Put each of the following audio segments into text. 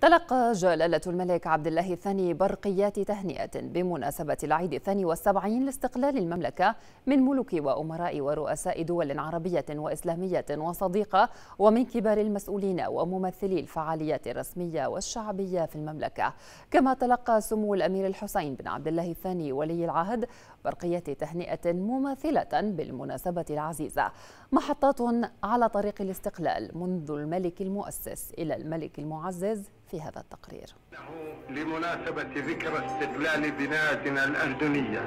تلقى جلالة الملك عبد الله الثاني برقيات تهنئة بمناسبة العيد الثاني والسبعين لاستقلال المملكة من ملوك وأمراء ورؤساء دول عربية وإسلامية وصديقة ومن كبار المسؤولين وممثلي الفعاليات الرسمية والشعبية في المملكة كما تلقى سمو الأمير الحسين بن عبد الله الثاني ولي العهد برقية تهنئة مماثلة بالمناسبة العزيزة محطات على طريق الاستقلال منذ الملك المؤسس إلى الملك المعزز في هذا التقرير لمناسبة ذكرى استقلال بلادنا الأردنية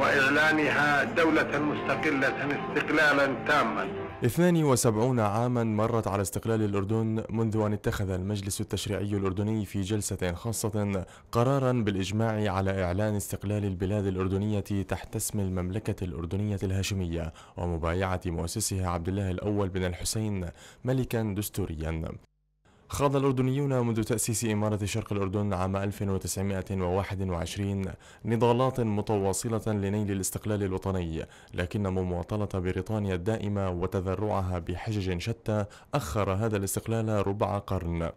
وإعلانها دولة مستقلة استقلالا تاما 72 عاما مرت على استقلال الأردن منذ أن اتخذ المجلس التشريعي الأردني في جلسة خاصة قرارا بالإجماع على إعلان استقلال البلاد الأردنية تحت اسم المملكة الأردنية الهاشمية ومبايعة مؤسسها عبد الله الأول بن الحسين ملكا دستوريا خاض الأردنيون منذ تأسيس إمارة شرق الأردن عام 1921 نضالات متواصلة لنيل الاستقلال الوطني لكن مماطلة بريطانيا الدائمة وتذرعها بحجج شتى أخر هذا الاستقلال ربع قرن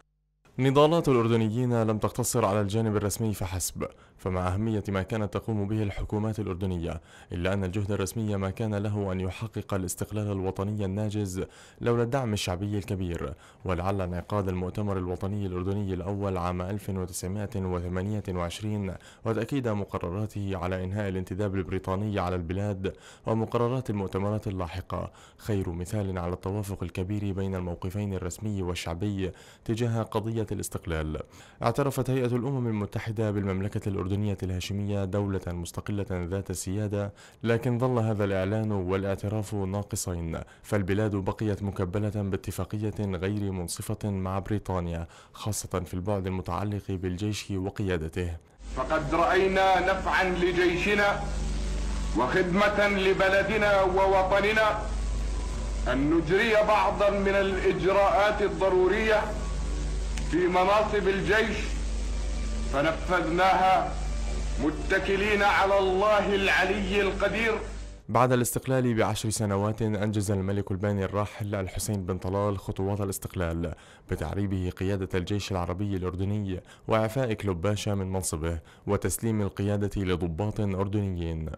نضالات الأردنيين لم تقتصر على الجانب الرسمي فحسب فمع أهمية ما كانت تقوم به الحكومات الأردنية إلا أن الجهد الرسمي ما كان له أن يحقق الاستقلال الوطني الناجز لولا الدعم الشعبي الكبير ولعل انعقاد المؤتمر الوطني الأردني الأول عام 1928 وتأكيد مقرراته على إنهاء الانتداب البريطاني على البلاد ومقررات المؤتمرات اللاحقة خير مثال على التوافق الكبير بين الموقفين الرسمي والشعبي تجاه قضية الاستقلال اعترفت هيئة الأمم المتحدة بالمملكة الأردنية الهاشمية دولة مستقلة ذات سيادة لكن ظل هذا الإعلان والاعتراف ناقصين فالبلاد بقيت مكبلة باتفاقية غير منصفة مع بريطانيا خاصة في البعد المتعلق بالجيش وقيادته فقد رأينا نفعا لجيشنا وخدمة لبلدنا ووطننا أن نجري بعضا من الإجراءات الضرورية في مناصب الجيش فنفذناها متكلين على الله العلي القدير بعد الاستقلال بعشر سنوات أنجز الملك الباني الراحل الحسين بن طلال خطوات الاستقلال بتعريبه قيادة الجيش العربي الأردني وإعفاء كلوب باشا من منصبه وتسليم القيادة لضباط أردنيين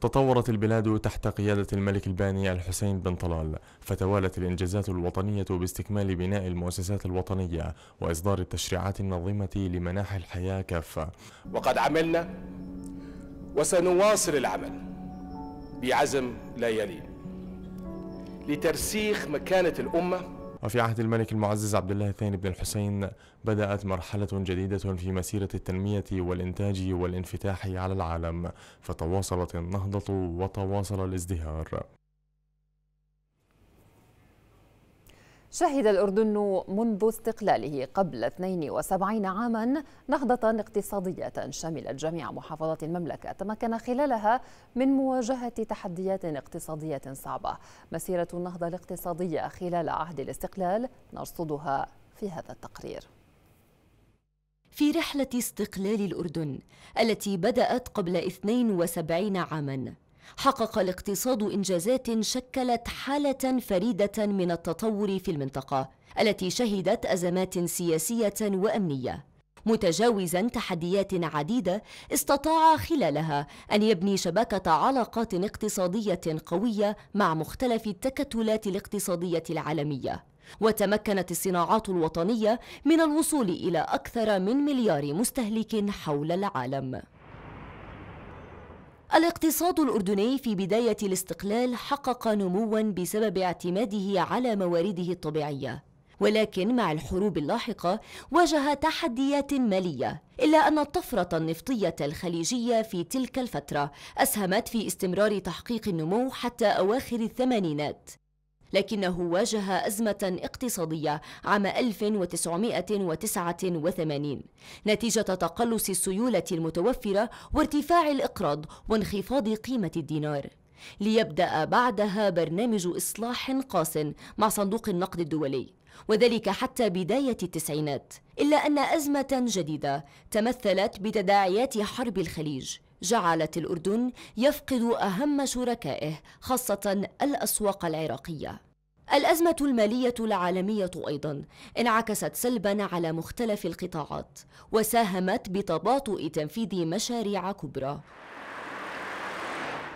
تطورت البلاد تحت قيادة الملك الباني الحسين بن طلال فتوالت الإنجازات الوطنية باستكمال بناء المؤسسات الوطنية وإصدار التشريعات النظيمة لمناحي الحياة كافة وقد عملنا وسنواصل العمل بعزم لا يلين لترسيخ مكانة الأمة وفي عهد الملك المعزز عبد الله الثاني بن الحسين بدأت مرحلة جديدة في مسيرة التنمية والإنتاج والانفتاح على العالم فتواصلت النهضة وتواصل الازدهار شهد الأردن منذ استقلاله قبل 72 عاما نهضة اقتصادية شملت جميع محافظات المملكة تمكن خلالها من مواجهة تحديات اقتصادية صعبة مسيرة النهضة الاقتصادية خلال عهد الاستقلال نرصدها في هذا التقرير في رحلة استقلال الأردن التي بدأت قبل 72 عاماً حقق الاقتصاد إنجازات شكلت حالة فريدة من التطور في المنطقة التي شهدت أزمات سياسية وأمنية متجاوزا تحديات عديدة استطاع خلالها أن يبني شبكة علاقات اقتصادية قوية مع مختلف التكتلات الاقتصادية العالمية وتمكنت الصناعات الوطنية من الوصول إلى أكثر من مليار مستهلك حول العالم الاقتصاد الأردني في بداية الاستقلال حقق نموا بسبب اعتماده على موارده الطبيعية ولكن مع الحروب اللاحقة واجه تحديات مالية إلا أن الطفرة النفطية الخليجية في تلك الفترة أسهمت في استمرار تحقيق النمو حتى أواخر الثمانينات لكنه واجه أزمة اقتصادية عام 1989 نتيجة تقلص السيولة المتوفرة وارتفاع الإقراض وانخفاض قيمة الدينار ليبدأ بعدها برنامج إصلاح قاس مع صندوق النقد الدولي وذلك حتى بداية التسعينات إلا أن أزمة جديدة تمثلت بتداعيات حرب الخليج جعلت الأردن يفقد أهم شركائه خاصة الأسواق العراقية الأزمة المالية العالمية أيضا انعكست سلبا على مختلف القطاعات وساهمت بتباطؤ تنفيذ مشاريع كبرى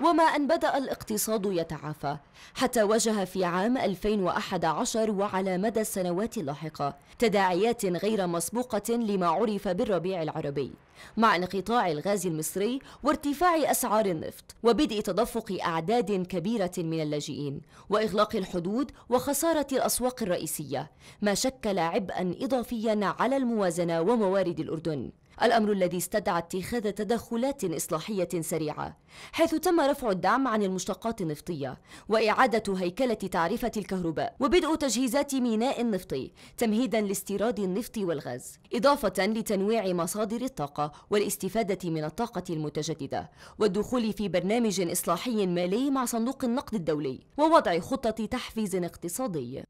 وما أن بدأ الاقتصاد يتعافى حتى واجه في عام 2011 وعلى مدى السنوات اللاحقة تداعيات غير مسبوقة لما عرف بالربيع العربي مع انقطاع الغاز المصري وارتفاع أسعار النفط وبدء تدفق أعداد كبيرة من اللاجئين وإغلاق الحدود وخسارة الأسواق الرئيسية ما شكل عبئا إضافيا على الموازنة وموارد الأردن الأمر الذي استدعى اتخاذ تدخلات إصلاحية سريعة حيث تم رفع الدعم عن المشتقات النفطية وإعادة هيكلة تعرفة الكهرباء وبدء تجهيزات ميناء نفطي تمهيدا لاستيراد النفط والغاز إضافة لتنويع مصادر الطاقة والاستفادة من الطاقة المتجددة والدخول في برنامج إصلاحي مالي مع صندوق النقد الدولي ووضع خطة تحفيز اقتصادي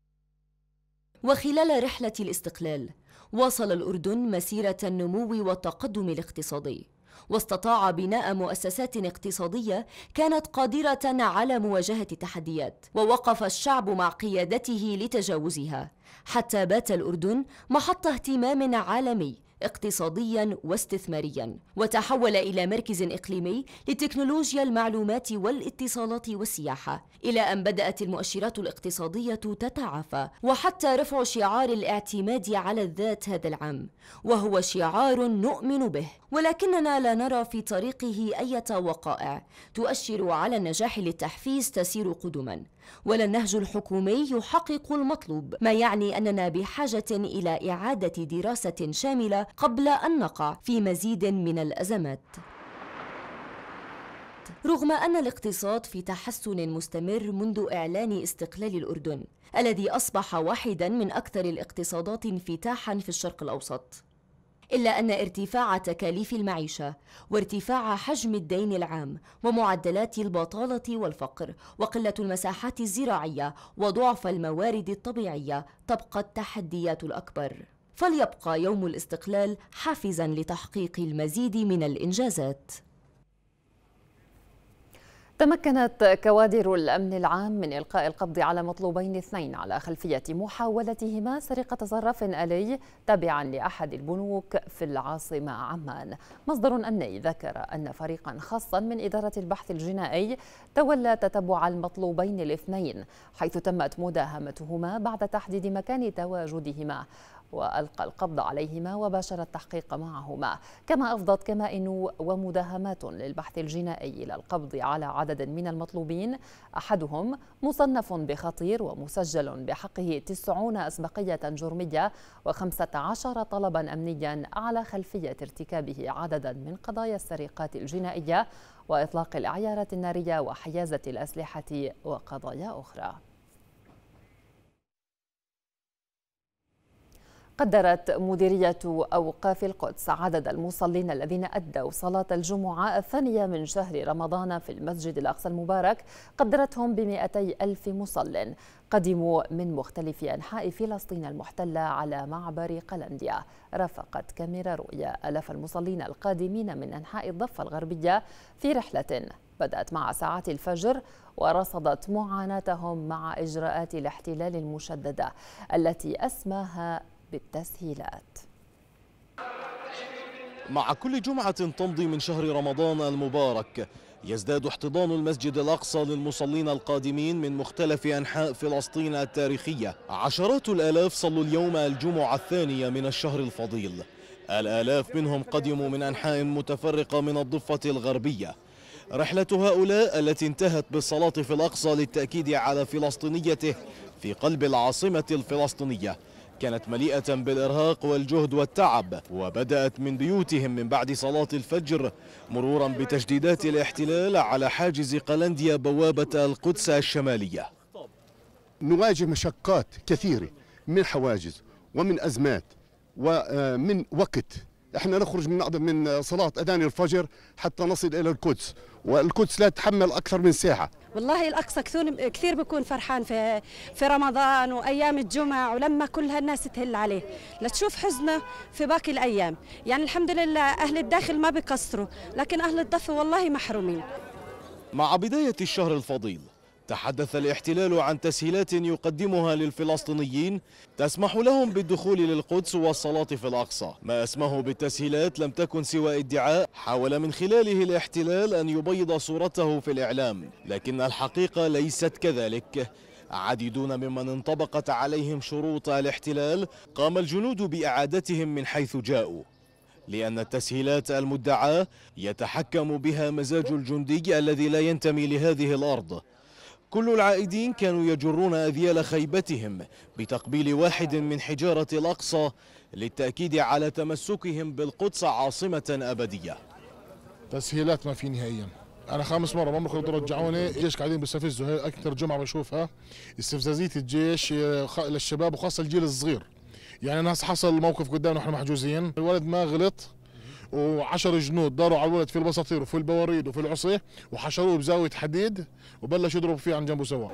وخلال رحلة الاستقلال واصل الأردن مسيرة النمو والتقدم الاقتصادي واستطاع بناء مؤسسات اقتصادية كانت قادرة على مواجهة التحديات ووقف الشعب مع قيادته لتجاوزها حتى بات الأردن محط اهتمام عالمي اقتصاديا واستثماريا وتحول إلى مركز إقليمي لتكنولوجيا المعلومات والاتصالات والسياحة إلى أن بدأت المؤشرات الاقتصادية تتعافى وحتى رفع شعار الاعتماد على الذات هذا العام وهو شعار نؤمن به ولكننا لا نرى في طريقه أي وقائع تؤشر على النجاح للتحفيز تسير قدما ولا النهج الحكومي يحقق المطلوب ما يعني أننا بحاجة إلى إعادة دراسة شاملة قبل أن نقع في مزيد من الأزمات رغم أن الاقتصاد في تحسن مستمر منذ إعلان استقلال الأردن الذي أصبح واحدا من أكثر الاقتصادات انفتاحا في الشرق الأوسط إلا أن ارتفاع تكاليف المعيشة وارتفاع حجم الدين العام ومعدلات البطالة والفقر وقلة المساحات الزراعية وضعف الموارد الطبيعية تبقى التحديات الأكبر فليبقى يوم الاستقلال حافزا لتحقيق المزيد من الإنجازات تمكنت كوادر الأمن العام من إلقاء القبض على مطلوبين اثنين على خلفية محاولتهما سرقة تصرف آلي تابعا لأحد البنوك في العاصمة عمان مصدر أمني ذكر أن فريقا خاصا من إدارة البحث الجنائي تولى تتبع المطلوبين الاثنين حيث تمت مداهمتهما بعد تحديد مكان تواجدهما وألقى القبض عليهما وباشر التحقيق معهما كما أفضت كمائن ومداهمات للبحث الجنائي إلى القبض على عدد من المطلوبين أحدهم مصنف بخطير ومسجل بحقه 90 أسبقية جرمية و15 طلبا أمنيا على خلفية ارتكابه عددا من قضايا السرقات الجنائية وإطلاق الأعيارات النارية وحيازة الأسلحة وقضايا أخرى قدرت مديرية أوقاف القدس عدد المصلين الذين أدوا صلاة الجمعة الثانية من شهر رمضان في المسجد الأقصى المبارك قدرتهم بمئتي ألف مصل قدموا من مختلف أنحاء فلسطين المحتلة على معبر قلنديا رافقت كاميرا رؤيا ألاف المصلين القادمين من أنحاء الضفة الغربية في رحلة بدأت مع ساعات الفجر ورصدت معاناتهم مع إجراءات الاحتلال المشددة التي أسماها بالتسهيلات مع كل جمعة تمضي من شهر رمضان المبارك يزداد احتضان المسجد الأقصى للمصلين القادمين من مختلف أنحاء فلسطين التاريخية عشرات الآلاف صلوا اليوم الجمعة الثانية من الشهر الفضيل الآلاف منهم قدموا من أنحاء متفرقة من الضفة الغربية رحلة هؤلاء التي انتهت بالصلاة في الأقصى للتأكيد على فلسطينيته في قلب العاصمة الفلسطينية كانت مليئة بالإرهاق والجهد والتعب وبدأت من بيوتهم من بعد صلاة الفجر مرورا بتجديدات الاحتلال على حاجز قلنديا بوابة القدس الشمالية نواجه مشقات كثيرة من حواجز ومن أزمات ومن آه، وقت احنا نخرج من من صلاه اذان الفجر حتى نصل الى القدس والقدس لا تحمل اكثر من ساعه والله الاقصى كثير كثير بكون فرحان في في رمضان وايام الجمعه ولما كل هالناس تهل عليه لتشوف حزنه في باقي الايام يعني الحمد لله اهل الداخل ما بيقصروا لكن اهل الضفه والله محرومين مع بدايه الشهر الفضيل تحدث الاحتلال عن تسهيلات يقدمها للفلسطينيين تسمح لهم بالدخول للقدس والصلاة في الأقصى ما اسمه بالتسهيلات لم تكن سوى ادعاء حاول من خلاله الاحتلال أن يبيض صورته في الإعلام لكن الحقيقة ليست كذلك عديدون ممن انطبقت عليهم شروط الاحتلال قام الجنود بإعادتهم من حيث جاءوا لأن التسهيلات المدعاة يتحكم بها مزاج الجندي الذي لا ينتمي لهذه الأرض كل العائدين كانوا يجرون أذيال خيبتهم بتقبيل واحد من حجارة الأقصى للتأكيد على تمسكهم بالقدس عاصمة أبدية تسهيلات ما في نهائيا انا خامس مره ما يقدروا ترجعوني الجيش قاعدين بيستفزوا هي اكثر جمعه بشوفها استفزازيه الجيش آه، للشباب وخاصه الجيل الصغير يعني ناس حصل موقف قدامنا ونحن محجوزين الولد ما غلط و10 جنود داروا على الولد في البساطير وفي البواريد وفي العصي وحشروه بزاويه حديد وبلشوا يضربوا فيه عن جنبه سوا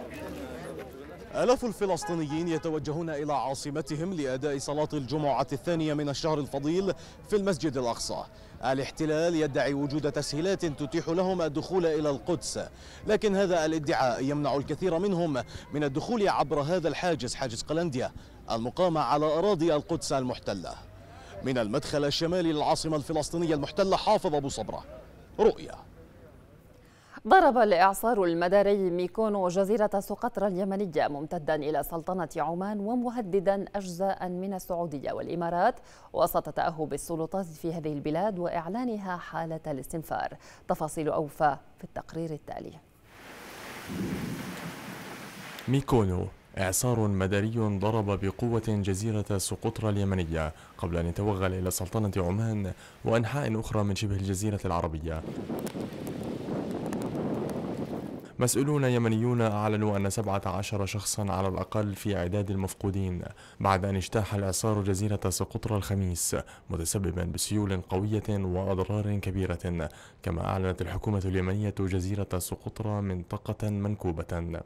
آلاف الفلسطينيين يتوجهون إلى عاصمتهم لأداء صلاة الجمعة الثانية من الشهر الفضيل في المسجد الأقصى الاحتلال يدعي وجود تسهيلات تتيح لهم الدخول إلى القدس لكن هذا الادعاء يمنع الكثير منهم من الدخول عبر هذا الحاجز حاجز قلنديا المقام على أراضي القدس المحتلة من المدخل الشمالي للعاصمة الفلسطينية المحتلة حافظ أبو صبرة رؤية ضرب الإعصار المداري ميكونو جزيرة سقطرى اليمنية ممتدا إلى سلطنة عمان ومهددا أجزاء من السعودية والإمارات وسط تأهب السلطات في هذه البلاد وإعلانها حالة الاستنفار تفاصيل أوفى في التقرير التالي ميكونو إعصار مداري ضرب بقوة جزيرة سقطرى اليمنية قبل أن يتوغل إلى سلطنة عمان وأنحاء أخرى من شبه الجزيرة العربية مسؤولون يمنيون أعلنوا أن 17 شخصا على الأقل في إعداد المفقودين بعد أن اجتاح الإعصار جزيرة سقطرى الخميس متسببا بسيول قوية وأضرار كبيرة كما أعلنت الحكومة اليمنية جزيرة سقطرى منطقة منكوبة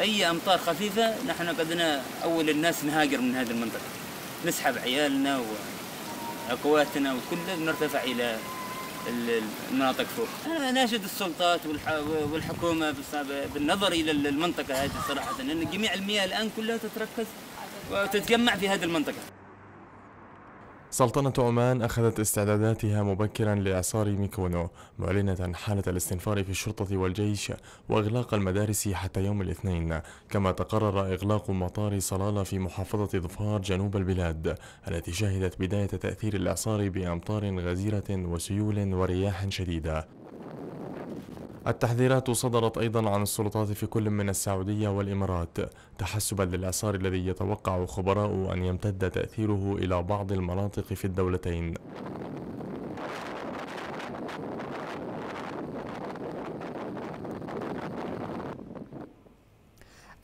اي امطار خفيفه نحن قدنا اول الناس نهاجر من هذه المنطقه نسحب عيالنا واقواتنا وكله نرتفع الى المناطق فوق انا ناشد السلطات والحكومه بالنظر الى المنطقه هذه صراحه لان جميع المياه الان كلها تتركز وتتجمع في هذه المنطقه سلطنة عمان أخذت استعداداتها مبكرا لإعصار ميكونو معلنة حالة الاستنفار في الشرطة والجيش وإغلاق المدارس حتى يوم الاثنين كما تقرر إغلاق مطار صلالة في محافظة ظفار جنوب البلاد التي شهدت بداية تأثير الإعصار بأمطار غزيرة وسيول ورياح شديدة التحذيرات صدرت أيضا عن السلطات في كل من السعودية والإمارات تحسبا للأسار الذي يتوقع خبراء أن يمتد تأثيره إلى بعض المناطق في الدولتين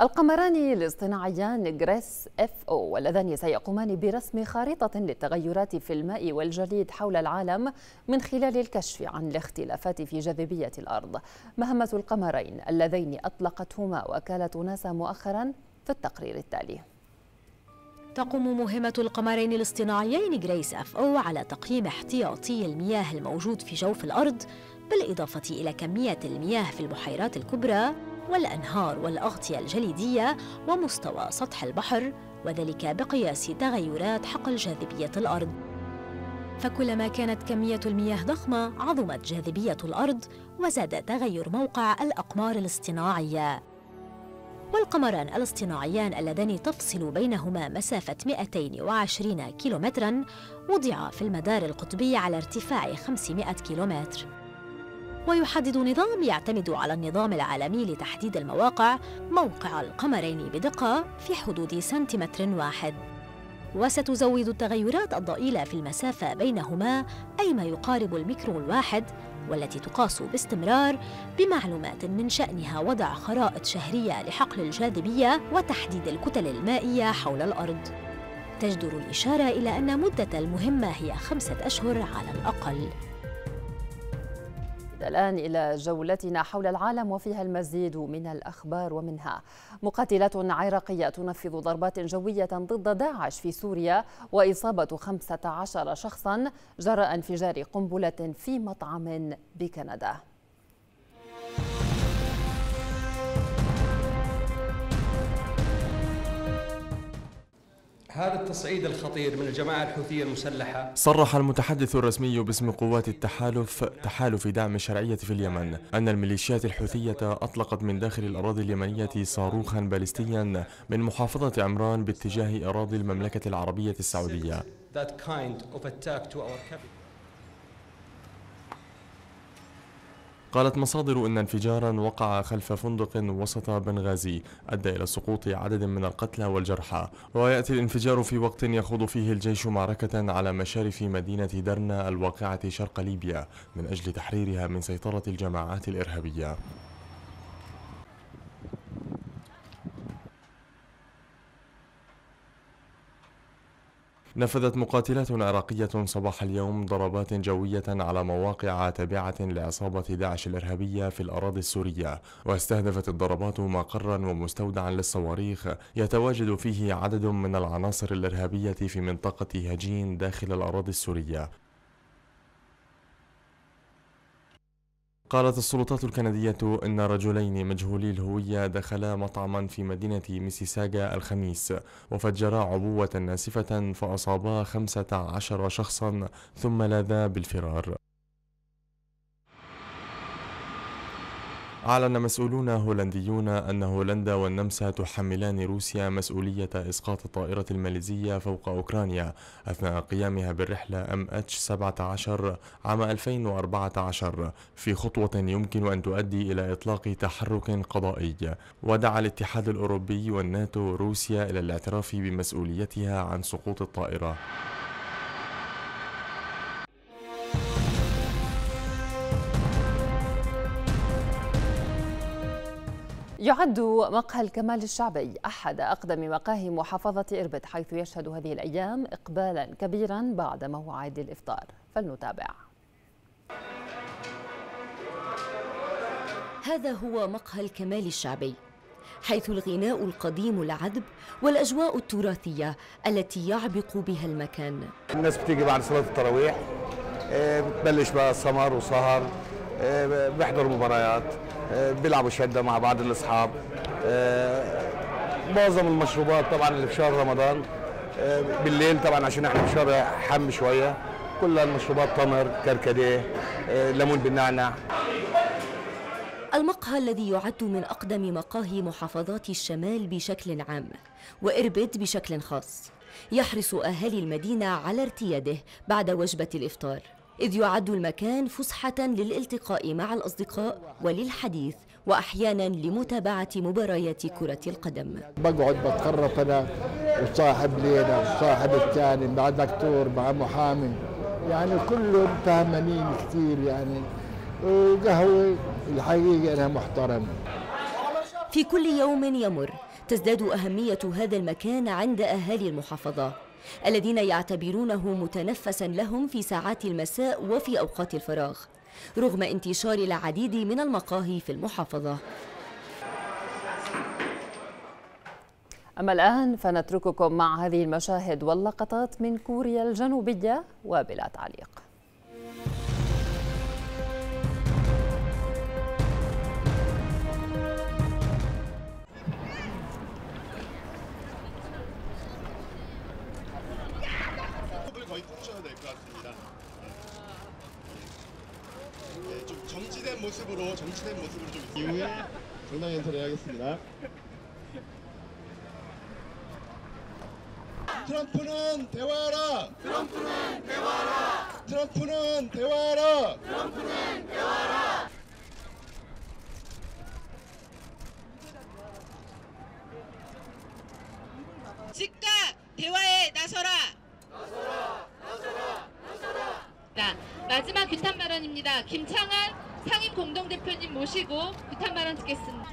القمران الاصطناعيان جريس اف او واللذان سيقومان برسم خارطة للتغيرات في الماء والجليد حول العالم من خلال الكشف عن الاختلافات في جاذبية الأرض مهمة القمرين اللذين أطلقتهما وكالة ناسا مؤخرا في التقرير التالي تقوم مهمة القمرين الاصطناعيين جريس اف او على تقييم احتياطي المياه الموجود في جوف الأرض بالإضافة إلى كمية المياه في البحيرات الكبرى والأنهار والأغطية الجليدية ومستوى سطح البحر وذلك بقياس تغيرات حقل جاذبية الأرض فكلما كانت كمية المياه ضخمة عظمت جاذبية الأرض وزاد تغير موقع الأقمار الاصطناعية والقمران الاصطناعيان اللذان تفصل بينهما مسافة 220 كيلومتراً وضعا في المدار القطبي على ارتفاع 500 كيلومتر ويحدد نظام يعتمد على النظام العالمي لتحديد المواقع موقع القمرين بدقة في حدود سنتيمتر واحد وستزود التغيرات الضئيلة في المسافة بينهما أي ما يقارب الميكرو الواحد والتي تقاس باستمرار بمعلومات من شأنها وضع خرائط شهرية لحقل الجاذبية وتحديد الكتل المائية حول الأرض تجدر الإشارة إلى أن مدة المهمة هي خمسة أشهر على الأقل الآن إلى جولتنا حول العالم وفيها المزيد من الأخبار ومنها مقاتلات عراقية تنفذ ضربات جوية ضد داعش في سوريا وإصابة 15 شخصا جراء انفجار قنبلة في مطعم بكندا هذا التصعيد الخطير من الجماعة الحوثية المسلحة صرح المتحدث الرسمي باسم قوات التحالف تحالف دعم الشرعية في اليمن أن الميليشيات الحوثية أطلقت من داخل الأراضي اليمنية صاروخا باليستيا من محافظة عمران باتجاه أراضي المملكة العربية السعودية قالت مصادر أن انفجارا وقع خلف فندق وسط بنغازي أدى إلى سقوط عدد من القتلى والجرحى ويأتي الانفجار في وقت يخوض فيه الجيش معركة على مشارف مدينة درنا الواقعة شرق ليبيا من أجل تحريرها من سيطرة الجماعات الإرهابية نفذت مقاتلات عراقية صباح اليوم ضربات جوية على مواقع تابعة لعصابة داعش الإرهابية في الأراضي السورية واستهدفت الضربات مقرا ومستودعا للصواريخ يتواجد فيه عدد من العناصر الإرهابية في منطقة هجين داخل الأراضي السورية قالت السلطات الكندية إن رجلين مجهولي الهوية دخلا مطعما في مدينة ميسيساغا الخميس وفجرا عبوة ناسفة فأصابا 15 شخصا ثم لاذا بالفرار أعلن مسؤولون هولنديون أن هولندا والنمسا تحملان روسيا مسؤولية إسقاط الطائرة الماليزية فوق أوكرانيا أثناء قيامها بالرحلة أم اتش 17 عام 2014 في خطوة يمكن أن تؤدي إلى إطلاق تحرك قضائي ودعا الاتحاد الأوروبي والناتو روسيا إلى الاعتراف بمسؤوليتها عن سقوط الطائرة يعد مقهى الكمال الشعبي أحد أقدم مقاهي محافظة إربد حيث يشهد هذه الأيام إقبالا كبيرا بعد موعد الإفطار فلنتابع هذا هو مقهى الكمال الشعبي حيث الغناء القديم العذب والأجواء التراثية التي يعبق بها المكان الناس بتيجي بعد صلاة التراويح آه، بتبلش بقى سمر وسهر آه، بحضر مباريات آه، بيلعبوا شده مع بعض الاصحاب آه، معظم المشروبات طبعا اللي في شهر رمضان آه، بالليل طبعا عشان احنا في شهر حم شويه كل المشروبات تمر كركديه ليمون بالنعناع المقهى الذي يعد من أقدم مقاهي محافظات الشمال بشكل عام وإربد بشكل خاص يحرص أهالي المدينة على ارتياده بعد وجبة الإفطار إذ يعد المكان فسحة للالتقاء مع الأصدقاء وللحديث وأحيانا لمتابعة مباريات كرة القدم بقعد بتخرط أنا وصاحب لينا وصاحب الثاني مع دكتور مع محامي يعني كلهم فهمانين كثير يعني وقهوة الحقيقة أنا محترم في كل يوم يمر تزداد أهمية هذا المكان عند أهالي المحافظة الذين يعتبرونه متنفسا لهم في ساعات المساء وفي أوقات الفراغ رغم انتشار العديد من المقاهي في المحافظة أما الآن فنترككم مع هذه المشاهد واللقطات من كوريا الجنوبية وبلا تعليق 모습으로 정치된 모습으로 좀 이후에 정당 연설을 하겠습니다. 트럼프는 대화하라. 트럼프는 대화하라. 트럼프는 대화하라. 트럼프는 대화하라. 즉각 대화에 나서라. 나서라. 나서라. 나서라. 마지막 규탄 발언입니다. 김창한 상임 공동 대표님 모시고 부탁 듣겠습니다.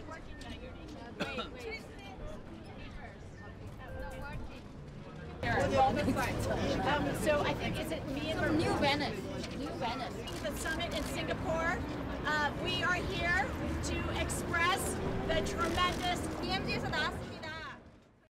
Um, so I think is it me and New Venice, New Venice. The summit in Singapore. Uh, we are here to express the tremendous. is